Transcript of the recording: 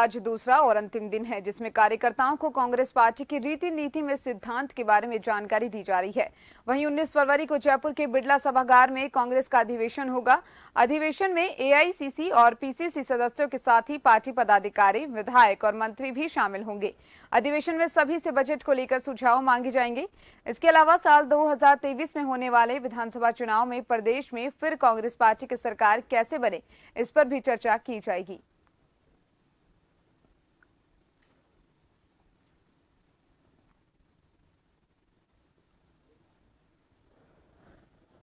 आज दूसरा और अंतिम दिन है जिसमें कार्यकर्ताओं को कांग्रेस पार्टी की रीति नीति में सिद्धांत के बारे में जानकारी दी जा रही है वहीं 19 फरवरी को जयपुर के बिड़ला सभागार में कांग्रेस का अधिवेशन होगा अधिवेशन में एआईसीसी और पीसीसी सदस्यों के साथ ही पार्टी पदाधिकारी विधायक और मंत्री भी शामिल होंगे अधिवेशन में सभी से बजट को लेकर सुझाव मांगे जाएंगे इसके अलावा साल दो में होने वाले विधानसभा चुनाव में प्रदेश में फिर कांग्रेस पार्टी की सरकार कैसे बने इस पर भी चर्चा की जाएगी